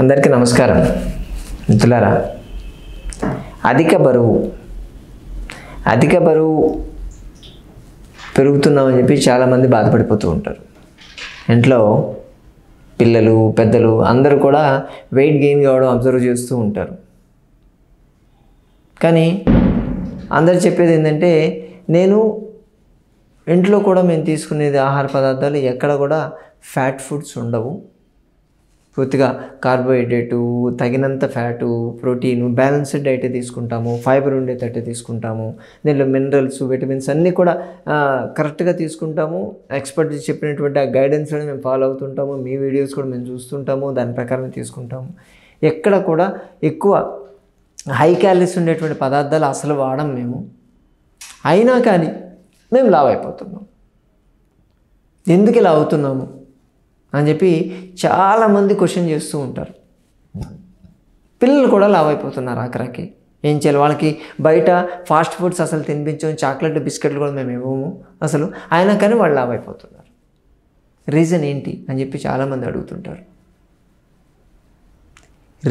అందరికీ నమస్కారం మిత్రులారా అధిక బరువు అధిక బరువు పెరుగుతున్నామని చెప్పి చాలామంది బాధపడిపోతూ ఉంటారు ఇంట్లో పిల్లలు పెద్దలు అందరూ కూడా వెయిట్ గెయిన్ కావడం అబ్జర్వ్ చేస్తూ ఉంటారు కానీ అందరు చెప్పేది ఏంటంటే నేను ఇంట్లో కూడా మేము తీసుకునేది ఆహార పదార్థాలు ఎక్కడ కూడా ఫ్యాట్ ఫుడ్స్ ఉండవు పూర్తిగా కార్బోహైడ్రేటు తగినంత ఫ్యాటు ప్రోటీన్ బ్యాలెన్స్డ్ డైట్ తీసుకుంటాము ఫైబర్ ఉండేటట్టు తీసుకుంటాము దీనిలో మినరల్స్ విటమిన్స్ అన్నీ కూడా కరెక్ట్గా తీసుకుంటాము ఎక్స్పర్ట్ చెప్పినటువంటి ఆ గైడెన్స్ మేము ఫాలో అవుతుంటాము మీ వీడియోస్ కూడా మేము చూస్తుంటాము దాని ప్రకారం తీసుకుంటాము ఎక్కడ కూడా ఎక్కువ హై క్యాలరీస్ ఉండేటువంటి పదార్థాలు అసలు వాడం మేము అయినా కానీ మేము లావ్ అయిపోతున్నాం ఎందుకు ఇలా అవుతున్నాము అని చెప్పి చాలామంది క్వశ్చన్ చేస్తూ ఉంటారు పిల్లలు కూడా లావ్ అయిపోతున్నారు అక్కడికి ఏం చేయాలి వాళ్ళకి బయట ఫాస్ట్ ఫుడ్స్ అసలు తినిపించాం చాక్లెట్ బిస్కెట్లు కూడా మేము ఇవ్వము అసలు అయినా కానీ వాళ్ళు లావ్ అయిపోతున్నారు రీజన్ ఏంటి అని చెప్పి చాలామంది అడుగుతుంటారు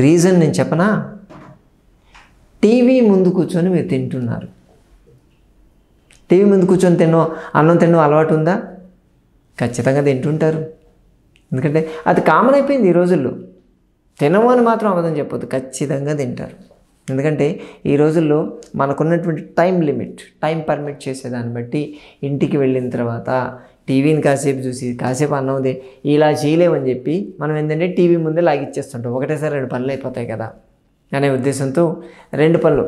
రీజన్ నేను చెప్పనా టీవీ ముందు కూర్చొని మీరు తింటున్నారు టీవీ ముందు కూర్చొని తినో అన్నం తిన్నో అలవాటు ఉందా ఖచ్చితంగా తింటుంటారు ఎందుకంటే అది కామన్ అయిపోయింది ఈ రోజుల్లో అని మాత్రం అవదని చెప్పొద్దు ఖచ్చితంగా తింటారు ఎందుకంటే ఈ రోజుల్లో మనకున్నటువంటి టైం లిమిట్ టైం పర్మిట్ చేసేదాన్ని బట్టి ఇంటికి వెళ్ళిన తర్వాత టీవీని కాసేపు చూసి కాసేపు అన్నం ఉంది ఇలా చేయలేమని చెప్పి మనం ఏంటంటే టీవీ ముందే లాగిచ్చేస్తుంటాం ఒకటేసారి రెండు పనులు అయిపోతాయి కదా అనే ఉద్దేశంతో రెండు పనులు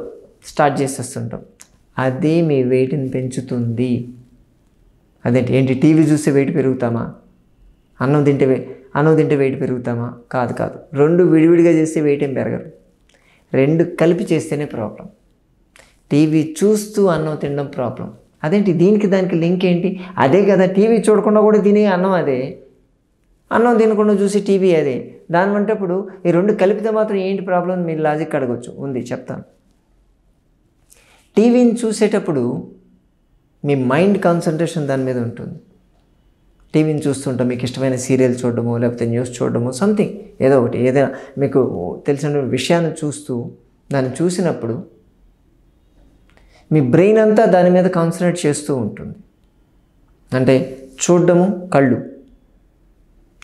స్టార్ట్ చేసేస్తుంటాం అది మీ వెయిట్ని పెంచుతుంది అదేంటి ఏంటి టీవీ చూస్తే వెయిట్ పెరుగుతామా అన్నం తింటే అన్నం తింటే వెయిట్ పెరుగుతామా కాదు కాదు రెండు విడివిడిగా చేస్తే వెయిట్ ఏం పెరగదు రెండు కలిపి చేస్తేనే ప్రాబ్లం టీవీ చూస్తూ అన్నం తినడం ప్రాబ్లం అదేంటి దీనికి దానికి లింక్ ఏంటి అదే కదా టీవీ చూడకుండా కూడా తినే అన్నం అదే అన్నం తినకుండా చూసి టీవీ అదే దాని వంటప్పుడు ఈ రెండు కలిపితే మాత్రం ఏంటి ప్రాబ్లం మీరు లాజిక్ అడగచ్చు ఉంది చెప్తాను టీవీని చూసేటప్పుడు మీ మైండ్ కాన్సన్ట్రేషన్ దాని మీద ఉంటుంది టీవీని చూస్తుంటాం మీకు ఇష్టమైన సీరియల్ చూడడము లేకపోతే న్యూస్ చూడడము సంథింగ్ ఏదో ఒకటి ఏదైనా మీకు తెలిసిన విషయాన్ని చూస్తూ దాన్ని చూసినప్పుడు మీ బ్రెయిన్ అంతా దాని మీద కాన్సన్ట్రేట్ చేస్తూ ఉంటుంది అంటే చూడడము కళ్ళు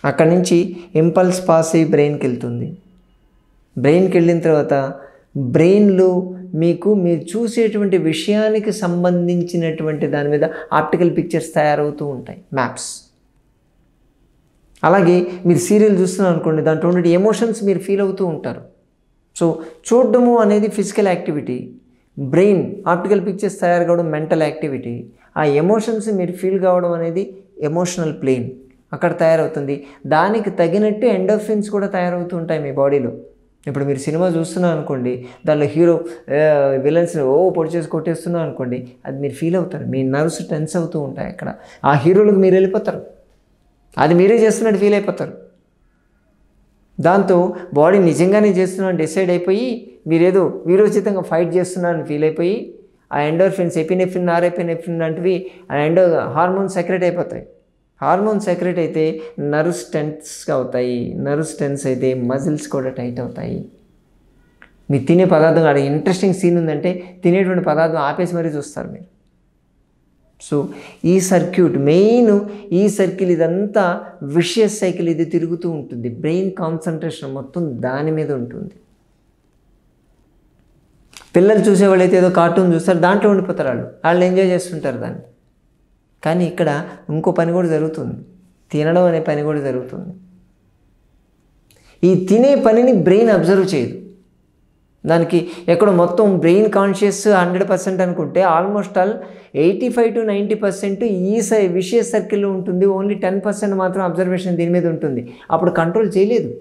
అక్కడి నుంచి ఇంపల్స్ పాస్ అయ్యి బ్రెయిన్కి వెళ్తుంది బ్రెయిన్కి వెళ్ళిన తర్వాత బ్రెయిన్లో మీకు మీరు చూసేటువంటి విషయానికి సంబంధించినటువంటి దాని మీద ఆప్టికల్ పిక్చర్స్ తయారవుతూ ఉంటాయి మ్యాప్స్ అలాగే మీరు సీరియల్ చూస్తున్నారు అనుకోండి దాంట్లో ఉండే ఎమోషన్స్ మీరు ఫీల్ అవుతూ ఉంటారు సో చూడడము అనేది physical activity brain optical pictures తయారు కావడం మెంటల్ యాక్టివిటీ ఆ ఎమోషన్స్ మీరు ఫీల్ కావడం అనేది ఎమోషనల్ ప్లేన్ అక్కడ తయారవుతుంది దానికి తగినట్టు ఎండోఫిన్స్ కూడా తయారవుతూ ఉంటాయి మీ బాడీలో ఇప్పుడు మీరు సినిమా చూస్తున్నాం అనుకోండి దానిలో హీరో విలన్స్ని ఓ పొడి చేసి కొట్టేస్తున్నాం అనుకోండి అది మీరు ఫీల్ అవుతారు మీ నర్వ్స్ టెన్స్ అవుతూ ఉంటాయి అక్కడ ఆ హీరోలకు మీరు వెళ్ళిపోతారు అది మీరే చేస్తున్నట్టు ఫీల్ అయిపోతారు దాంతో బాడీ నిజంగానే చేస్తున్నాను డిసైడ్ అయిపోయి మీరేదో వీరోచితంగా ఫైట్ చేస్తున్నారని ఫీల్ అయిపోయి ఆ ఎండోర్ఫిన్స్ ఎపినెఫ్రిన్ ఆర్ఎపినెఫ్రిన్ లాంటివి ఆ ఎండో హార్మోన్ సెక్రెట్ అయిపోతాయి హార్మోన్ సెక్రెట్ అయితే నర్వ్ టెన్స్ అవుతాయి నర్వ్ స్టెన్స్ అయితే మజిల్స్ కూడా టైట్ అవుతాయి మీరు తినే పదార్థం ఆడ ఇంట్రెస్టింగ్ సీన్ ఉందంటే తినేటువంటి పదార్థం ఆపేసి మరీ చూస్తారు మీరు సో ఈ సర్క్యూట్ మెయిన్ ఈ సర్కిల్ ఇదంతా విషయస్ సైకిల్ ఇది తిరుగుతూ ఉంటుంది బ్రెయిన్ కాన్సన్ట్రేషన్ మొత్తం దాని మీద ఉంటుంది పిల్లలు చూసేవాళ్ళు అయితే ఏదో కార్టూన్ చూస్తారు దాంట్లో ఉండిపోతారు వాళ్ళు వాళ్ళు ఎంజాయ్ చేస్తుంటారు దాన్ని కానీ ఇక్కడ ఇంకో పని కూడా జరుగుతుంది తినడం అనే పని కూడా జరుగుతుంది ఈ తినే పనిని బ్రెయిన్ అబ్జర్వ్ చేయదు దానికి ఎక్కడ మొత్తం బ్రెయిన్ కాన్షియస్ హండ్రెడ్ పర్సెంట్ అనుకుంటే almost all eighty five to ninety percent ఈ సై విషయ సర్కిల్లో ఉంటుంది ఓన్లీ టెన్ పర్సెంట్ మాత్రం అబ్జర్వేషన్ దీని మీద ఉంటుంది అప్పుడు కంట్రోల్ చేయలేదు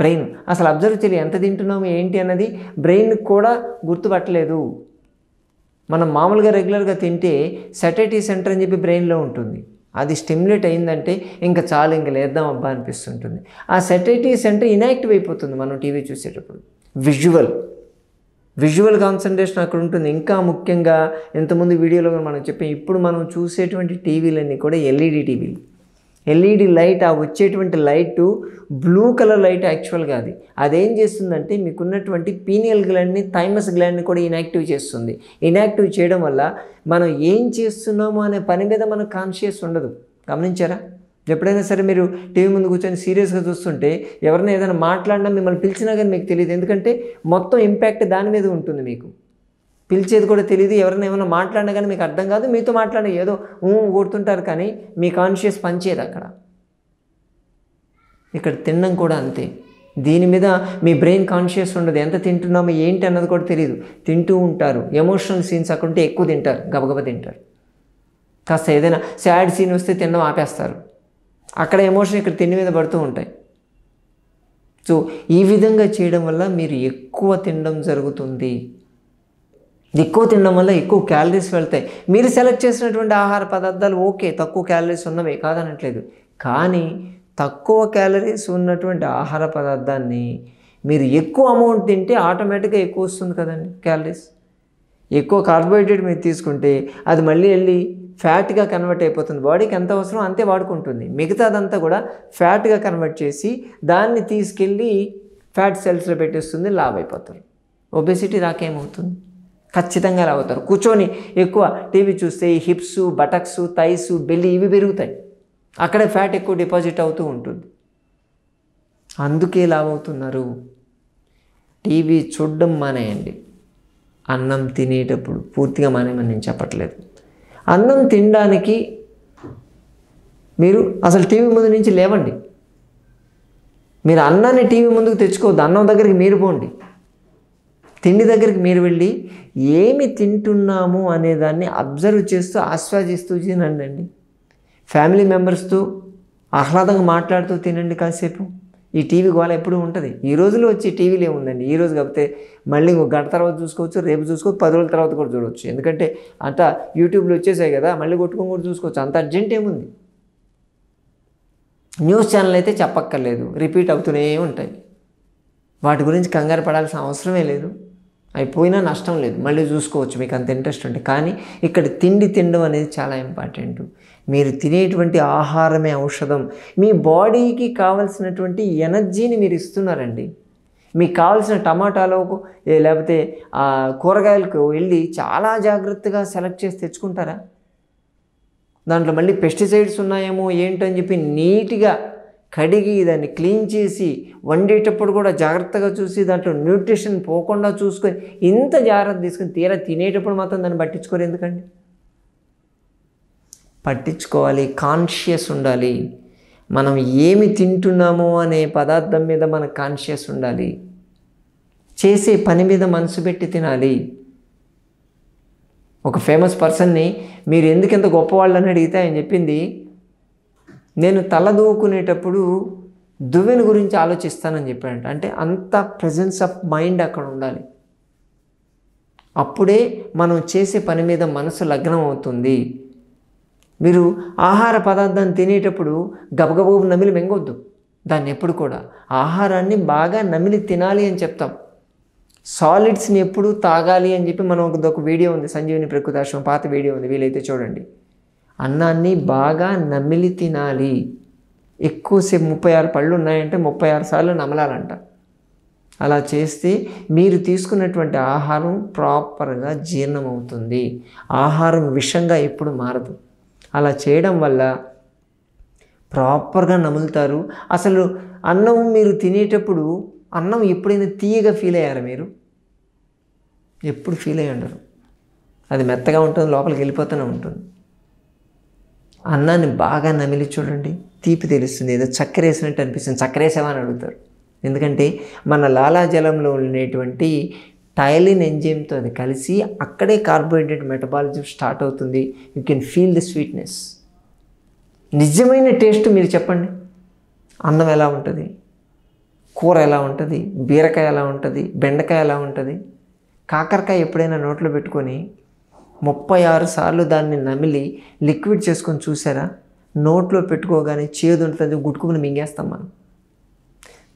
బ్రెయిన్ అసలు అబ్జర్వ్ చేయలేదు ఎంత తింటున్నాము ఏంటి అన్నది బ్రెయిన్ కూడా గుర్తుపట్టలేదు మనం మామూలుగా రెగ్యులర్గా తింటే సెటైటీ సెంటర్ అని చెప్పి బ్రెయిన్లో ఉంటుంది అది స్టిమ్యులేట్ అయిందంటే ఇంకా చాలు ఇంకా లేద్దాం అబ్బా అనిపిస్తుంటుంది ఆ సెటైటీ సెంటర్ ఇనాక్టివ్ అయిపోతుంది మనం టీవీ చూసేటప్పుడు విజువల్ విజువల్ కాన్సన్ట్రేషన్ అక్కడ ఉంటుంది ఇంకా ముఖ్యంగా ఇంతకుముందు వీడియోలో మనం చెప్పాం ఇప్పుడు మనం చూసేటువంటి టీవీలన్నీ కూడా ఎల్ఈడి టీవీలు ఎల్ఈడి లైట్ ఆ వచ్చేటువంటి లైట్ బ్లూ కలర్ లైట్ యాక్చువల్గా అది అదేం చేస్తుందంటే మీకున్నటువంటి పీనియల్ గ్లాండ్ని థైమస్ గ్లాండ్ని కూడా ఇనాక్టివ్ చేస్తుంది ఇనాక్టివ్ చేయడం వల్ల మనం ఏం చేస్తున్నామో అనే పని మీద మనకు కాన్షియస్ ఉండదు గమనించారా ఎప్పుడైనా సరే మీరు టీవీ ముందు కూర్చొని సీరియస్గా చూస్తుంటే ఎవరైనా ఏదైనా మాట్లాడినా మిమ్మల్ని పిలిచినా కానీ మీకు తెలియదు ఎందుకంటే మొత్తం ఇంపాక్ట్ దాని మీద ఉంటుంది మీకు పిలిచేది కూడా తెలియదు ఎవరైనా ఏమైనా మాట్లాడినా కానీ మీకు అర్థం కాదు మీతో మాట్లాడే ఏదో కొడుతుంటారు కానీ మీ కాన్షియస్ పనిచేయదు అక్కడ ఇక్కడ తినడం కూడా అంతే దీని మీద మీ బ్రెయిన్ కాన్షియస్ ఉండదు ఎంత తింటున్నామో ఏంటి అన్నది కూడా తెలియదు తింటూ ఉంటారు ఎమోషనల్ సీన్స్ అక్కడ ఉంటే ఎక్కువ తింటారు గబగబ తింటారు కాస్త ఏదైనా సాడ్ సీన్ వస్తే తినడం ఆపేస్తారు అక్కడ ఎమోషన్ ఇక్కడ తిండి మీద పడుతూ ఉంటాయి సో ఈ విధంగా చేయడం వల్ల మీరు ఎక్కువ తినడం జరుగుతుంది ఎక్కువ తినడం వల్ల ఎక్కువ క్యాలరీస్ వెళ్తాయి మీరు సెలెక్ట్ చేసినటువంటి ఆహార పదార్థాలు ఓకే తక్కువ క్యాలరీస్ ఉన్నవే కాదనట్లేదు కానీ తక్కువ క్యాలరీస్ ఉన్నటువంటి ఆహార పదార్థాన్ని మీరు ఎక్కువ అమౌంట్ తింటే ఆటోమేటిక్గా ఎక్కువ వస్తుంది కదండి క్యాలరీస్ ఎక్కువ కార్బోహైడ్రేట్ మీరు తీసుకుంటే అది మళ్ళీ వెళ్ళి ఫ్యాట్గా కన్వర్ట్ అయిపోతుంది బాడీకి ఎంత అవసరం అంతే వాడుకుంటుంది మిగతాదంతా కూడా ఫ్యాట్గా కన్వర్ట్ చేసి దాన్ని తీసుకెళ్ళి ఫ్యాట్ సెల్స్లో పెట్టేస్తుంది లావ్ అయిపోతారు ఒబెసిటీ రాకేమవుతుంది ఖచ్చితంగా లావుతారు కూర్చొని ఎక్కువ టీవీ చూస్తే హిప్స్ బటక్స్ థైస్ బెల్లి ఇవి పెరుగుతాయి అక్కడే ఫ్యాట్ ఎక్కువ డిపాజిట్ అవుతూ ఉంటుంది అందుకే అవుతున్నారు టీవీ చూడడం మానేయండి అన్నం తినేటప్పుడు పూర్తిగా మానేమని నేను చెప్పట్లేదు అన్నం తినడానికి మీరు అసలు టీవీ ముందు నుంచి లేవండి మీరు అన్నాన్ని టీవీ ముందుకు తెచ్చుకోవద్దు అన్నం దగ్గరికి మీరు పోండి తిండి దగ్గరికి మీరు వెళ్ళి ఏమి తింటున్నాము అనేదాన్ని అబ్జర్వ్ చేస్తూ ఆస్వాదిస్తూ తినండి ఫ్యామిలీ మెంబర్స్తో ఆహ్లాదంగా మాట్లాడుతూ తినండి కాసేపు ఈ టీవీ గోళ ఎప్పుడూ ఉంటుంది ఈ రోజులో వచ్చి టీవీలు ఏముందండి ఈ రోజు కాకపోతే మళ్ళీ ఇంకో గంట తర్వాత చూసుకోవచ్చు రేపు చూసుకోవచ్చు పది రోజుల తర్వాత కూడా చూడవచ్చు ఎందుకంటే అంత యూట్యూబ్లో వచ్చేసాయి కదా మళ్ళీ కొట్టుకొని కూడా చూసుకోవచ్చు అంత అర్జెంట్ ఏముంది న్యూస్ ఛానల్ అయితే చెప్పక్కర్లేదు రిపీట్ అవుతూనే ఉంటాయి వాటి గురించి కంగారు పడాల్సిన అవసరమే లేదు అయిపోయినా నష్టం లేదు మళ్ళీ చూసుకోవచ్చు మీకు అంత ఇంట్రెస్ట్ ఉంటే కానీ ఇక్కడ తిండి తినడం అనేది చాలా ఇంపార్టెంట్ మీరు తినేటువంటి ఆహారమే ఔషధం మీ బాడీకి కావలసినటువంటి ఎనర్జీని మీరు ఇస్తున్నారండి మీకు కావాల్సిన టమాటాలో లేకపోతే కూరగాయలకు వెళ్ళి చాలా జాగ్రత్తగా సెలెక్ట్ చేసి తెచ్చుకుంటారా దాంట్లో మళ్ళీ పెస్టిసైడ్స్ ఉన్నాయేమో ఏంటని చెప్పి నీట్గా కడిగి దాన్ని క్లీన్ చేసి వండేటప్పుడు కూడా జాగ్రత్తగా చూసి దాంట్లో న్యూట్రిషన్ పోకుండా చూసుకొని ఇంత జాగ్రత్త తీసుకొని తీరా తినేటప్పుడు మాత్రం దాన్ని పట్టించుకోరు ఎందుకండి పట్టించుకోవాలి కాన్షియస్ ఉండాలి మనం ఏమి తింటున్నాము అనే పదార్థం మీద మన కాన్షియస్ ఉండాలి చేసే పని మీద మనసు పెట్టి తినాలి ఒక ఫేమస్ పర్సన్ని మీరు ఎందుకింత గొప్పవాళ్ళని అడిగితే ఆయన చెప్పింది నేను తల దూకునేటప్పుడు గురించి ఆలోచిస్తానని చెప్పాడంట అంటే అంత ప్రజెన్స్ ఆఫ్ మైండ్ అక్కడ ఉండాలి అప్పుడే మనం చేసే పని మీద మనసు లగ్నం అవుతుంది మీరు ఆహార పదార్థాన్ని తినేటప్పుడు గబగబ నమిలి మింగొద్దు దాన్ని ఎప్పుడు కూడా ఆహారాన్ని బాగా నమిలి తినాలి అని చెప్తాం సాలిడ్స్ని ఎప్పుడు తాగాలి అని చెప్పి మనం ఒక వీడియో ఉంది సంజీవిని ప్రకృతాశ్రమం పాత వీడియో ఉంది వీలైతే చూడండి అన్నాన్ని బాగా నమిలి తినాలి ఎక్కువసేపు ముప్పై ఆరు పళ్ళు ఉన్నాయంటే ముప్పై ఆరు సార్లు నమలాలంట అలా చేస్తే మీరు తీసుకున్నటువంటి ఆహారం ప్రాపర్గా జీర్ణమవుతుంది ఆహారం విషంగా ఎప్పుడు మారదు అలా చేయడం వల్ల ప్రాపర్గా నములుతారు అసలు అన్నం మీరు తినేటప్పుడు అన్నం ఎప్పుడైనా తీయగా ఫీల్ అయ్యారా మీరు ఎప్పుడు ఫీల్ అయ్యి ఉండరు అది మెత్తగా ఉంటుంది లోపలికి వెళ్ళిపోతూనే ఉంటుంది అన్నాన్ని బాగా నమిలి చూడండి తీపి తెలుస్తుంది ఏదో చక్కెర వేసినట్టు అనిపిస్తుంది చక్కెర వేసావా అని అడుగుతారు ఎందుకంటే మన లాలాజలంలో ఉండేటువంటి టైలిన్ ఎంజైమ్తో అది కలిసి అక్కడే కార్బోహైడ్రేట్ మెటబాలిజం స్టార్ట్ అవుతుంది you can feel the sweetness నిజమైన టేస్ట్ మీరు చెప్పండి అన్నం ఎలా ఉంటుంది కూర ఎలా ఉంటుంది బీరకాయ ఎలా ఉంటుంది బెండకాయ ఎలా ఉంటుంది కాకరకాయ ఎప్పుడైనా నోట్లో పెట్టుకొని ముప్పై ఆరు సార్లు దాన్ని నమిలి లిక్విడ్ చేసుకొని చూసారా నోట్లో పెట్టుకోగానే చేదు ఉంటుంది గుట్టుకుని మింగేస్తాం మనం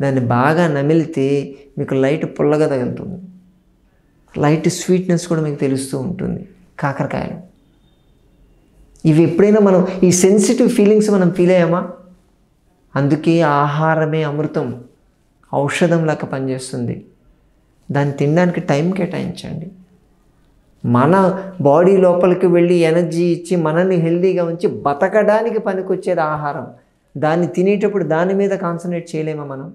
దాన్ని బాగా నమిలితే మీకు లైట్ పుల్లగా తగులుతుంది లైట్ స్వీట్నెస్ కూడా మీకు తెలుస్తూ ఉంటుంది కాకరకాయలు ఇవి ఎప్పుడైనా మనం ఈ సెన్సిటివ్ ఫీలింగ్స్ మనం ఫీల్ అయ్యామా అందుకే ఆహారమే అమృతం ఔషధం లాగా పనిచేస్తుంది దాన్ని తినడానికి టైం కేటాయించండి మన బాడీ లోపలికి వెళ్ళి ఎనర్జీ ఇచ్చి మనల్ని హెల్దీగా ఉంచి బతకడానికి పనికొచ్చేది ఆహారం దాన్ని తినేటప్పుడు దాని మీద కాన్సన్ట్రేట్ చేయలేమా మనం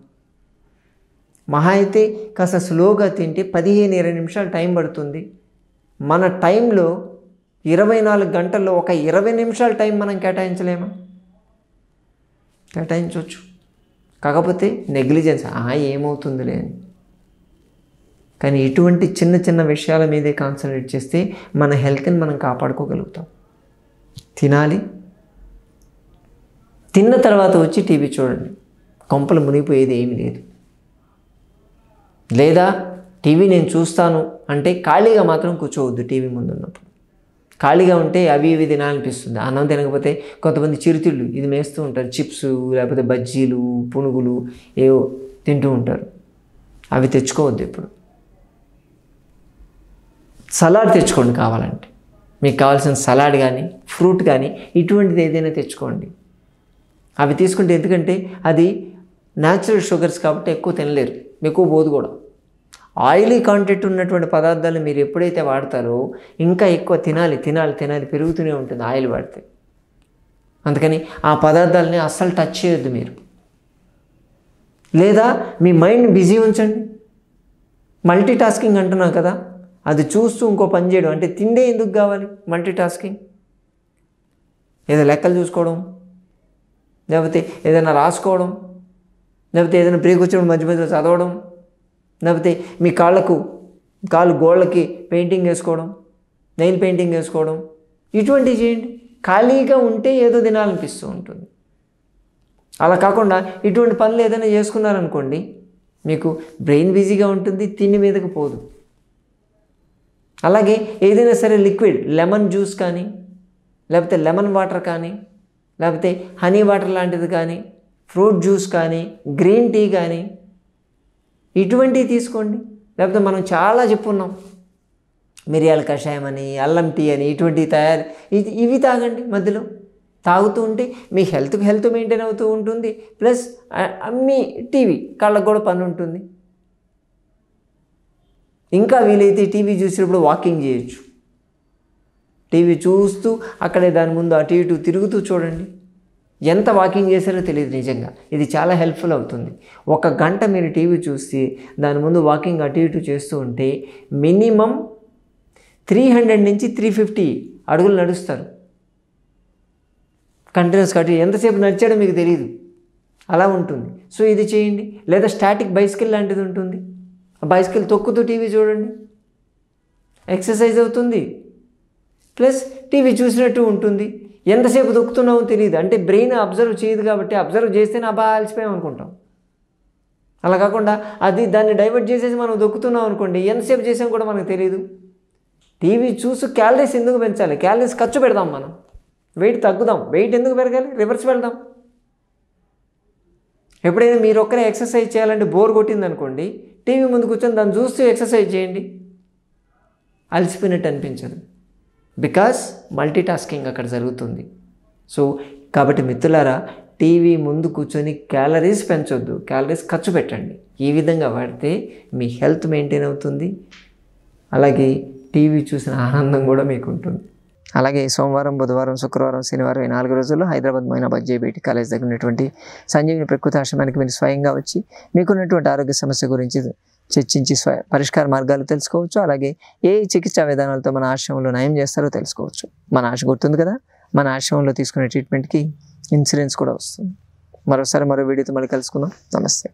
మహా అయితే కాస్త స్లోగా తింటే పదిహేను ఇరవై నిమిషాలు టైం పడుతుంది మన టైంలో ఇరవై నాలుగు గంటల్లో ఒక ఇరవై నిమిషాల టైం మనం కేటాయించలేమా కేటాయించవచ్చు కాకపోతే నెగ్లిజెన్స్ ఆ ఏమవుతుందిలే అని కానీ ఇటువంటి చిన్న చిన్న విషయాల మీదే కాన్సన్ట్రేట్ చేస్తే మన హెల్త్ని మనం కాపాడుకోగలుగుతాం తినాలి తిన్న తర్వాత వచ్చి టీవీ చూడండి కొంపలు మునిగిపోయేది ఏమీ లేదు లేదా టీవీ నేను చూస్తాను అంటే ఖాళీగా మాత్రం కూర్చోవద్దు టీవీ ముందు ఉన్నప్పుడు ఖాళీగా ఉంటే అవి ఇవి తినాలనిపిస్తుంది అన్నం తినకపోతే కొంతమంది చిరుతిళ్ళు ఇది మేస్తూ ఉంటారు చిప్స్ లేకపోతే బజ్జీలు పునుగులు ఏవో తింటూ ఉంటారు అవి తెచ్చుకోవద్దు ఇప్పుడు సలాడ్ తెచ్చుకోండి కావాలంటే మీకు కావాల్సిన సలాడ్ కానీ ఫ్రూట్ కానీ ఇటువంటిది ఏదైనా తెచ్చుకోండి అవి తీసుకుంటే ఎందుకంటే అది న్యాచురల్ షుగర్స్ కాబట్టి ఎక్కువ తినలేరు మీకు పోదు కూడా ఆయిలీ కాంటెంట్ ఉన్నటువంటి పదార్థాలు మీరు ఎప్పుడైతే వాడతారో ఇంకా ఎక్కువ తినాలి తినాలి తినాలి పెరుగుతూనే ఉంటుంది ఆయిల్ వాడితే అందుకని ఆ పదార్థాలని అస్సలు టచ్ చేయొద్దు మీరు లేదా మీ మైండ్ బిజీ ఉంచండి మల్టీ టాస్కింగ్ అంటున్నాం కదా అది చూస్తూ ఇంకో పని చేయడం అంటే తిండే ఎందుకు కావాలి మల్టీ టాస్కింగ్ ఏదో లెక్కలు చూసుకోవడం లేకపోతే ఏదైనా రాసుకోవడం లేకపోతే ఏదైనా బ్రేక్ వచ్చినప్పుడు మధ్య మధ్యలో చదవడం లేకపోతే మీ కాళ్ళకు కాళ్ళు గోళ్ళకి పెయింటింగ్ వేసుకోవడం నెయిల్ పెయింటింగ్ వేసుకోవడం ఇటువంటివి చేయండి ఖాళీగా ఉంటే ఏదో తినాలనిపిస్తూ ఉంటుంది అలా కాకుండా ఇటువంటి పనులు ఏదైనా చేసుకున్నారనుకోండి మీకు బ్రెయిన్ బిజీగా ఉంటుంది తిండి మీదకు పోదు అలాగే ఏదైనా సరే లిక్విడ్ లెమన్ జ్యూస్ కానీ లేకపోతే లెమన్ వాటర్ కానీ లేకపోతే హనీ వాటర్ లాంటిది కానీ ఫ్రూట్ జ్యూస్ కానీ గ్రీన్ టీ కానీ ఇటువంటివి తీసుకోండి లేకపోతే మనం చాలా చెప్పున్నాం మిరియాల కషాయం అని అల్లం టీ అని ఇటువంటివి తయారు ఇది ఇవి తాగండి మధ్యలో తాగుతూ ఉంటే మీ హెల్త్కి హెల్త్ మెయింటైన్ అవుతూ ఉంటుంది ప్లస్ మీ టీవీ కళ్ళకు కూడా పని ఉంటుంది ఇంకా వీలైతే టీవీ చూసినప్పుడు వాకింగ్ చేయొచ్చు టీవీ చూస్తూ అక్కడే దాని ముందు అటు ఇటు తిరుగుతూ చూడండి ఎంత వాకింగ్ చేశారో తెలియదు నిజంగా ఇది చాలా హెల్ప్ఫుల్ అవుతుంది ఒక గంట మీరు టీవీ చూసి దాని ముందు వాకింగ్ అటు ఇటు చేస్తూ ఉంటే మినిమం త్రీ హండ్రెడ్ నుంచి త్రీ ఫిఫ్టీ అడుగులు నడుస్తారు కంటిన్యూస్ కట్టి ఎంతసేపు నడిచాడో మీకు తెలియదు అలా ఉంటుంది సో ఇది చేయండి లేదా స్టాటిక్ బైసికల్ లాంటిది ఉంటుంది బైసికల్ తొక్కుతూ టీవీ చూడండి ఎక్సర్సైజ్ అవుతుంది ప్లస్ టీవీ చూసినట్టు ఉంటుంది ఎంతసేపు దొక్కుతున్నామో తెలియదు అంటే బ్రెయిన్ అబ్జర్వ్ చేయదు కాబట్టి అబ్జర్వ్ నా బాగా అలసిపోయాం అనుకుంటాం అలా కాకుండా అది దాన్ని డైవర్ట్ చేసేసి మనం దొక్కుతున్నాం అనుకోండి ఎంతసేపు చేసాం కూడా మనకు తెలియదు టీవీ చూసి క్యాలరీస్ ఎందుకు పెంచాలి క్యాలరీస్ ఖర్చు పెడదాం మనం వెయిట్ తగ్గుదాం వెయిట్ ఎందుకు పెరగాలి రివర్స్ వెళ్దాం ఎప్పుడైనా మీరు ఒక్కరే ఎక్సర్సైజ్ చేయాలంటే బోర్ కొట్టింది అనుకోండి టీవీ ముందు కూర్చొని దాన్ని చూస్తూ ఎక్సర్సైజ్ చేయండి అలసిపోయినట్టు అనిపించదు బికాస్ మల్టీటాస్కింగ్ అక్కడ జరుగుతుంది సో కాబట్టి మిత్రులారా టీవీ ముందు కూర్చొని క్యాలరీస్ పెంచొద్దు క్యాలరీస్ ఖర్చు పెట్టండి ఈ విధంగా వాడితే మీ హెల్త్ మెయింటైన్ అవుతుంది అలాగే టీవీ చూసిన ఆనందం కూడా మీకు ఉంటుంది అలాగే సోమవారం బుధవారం శుక్రవారం శనివారం ఈ నాలుగు రోజుల్లో హైదరాబాద్ మైనాబాద్ జేబీటీ కాలేజ్ దగ్గర ఉన్నటువంటి సంజీవిని ప్రకృతి ఆశ్రమానికి మీరు స్వయంగా వచ్చి మీకున్నటువంటి ఆరోగ్య సమస్య గురించి చర్చించి స్వయ పరిష్కార మార్గాలు తెలుసుకోవచ్చు అలాగే ఏ చికిత్సా విధానాలతో మన ఆశ్రమంలో నయం చేస్తారో తెలుసుకోవచ్చు మన ఆశ గుర్తుంది కదా మన ఆశ్రమంలో తీసుకునే ట్రీట్మెంట్కి ఇన్సూరెన్స్ కూడా వస్తుంది మరోసారి మరో వీడియోతో మళ్ళీ కలుసుకుందాం నమస్తే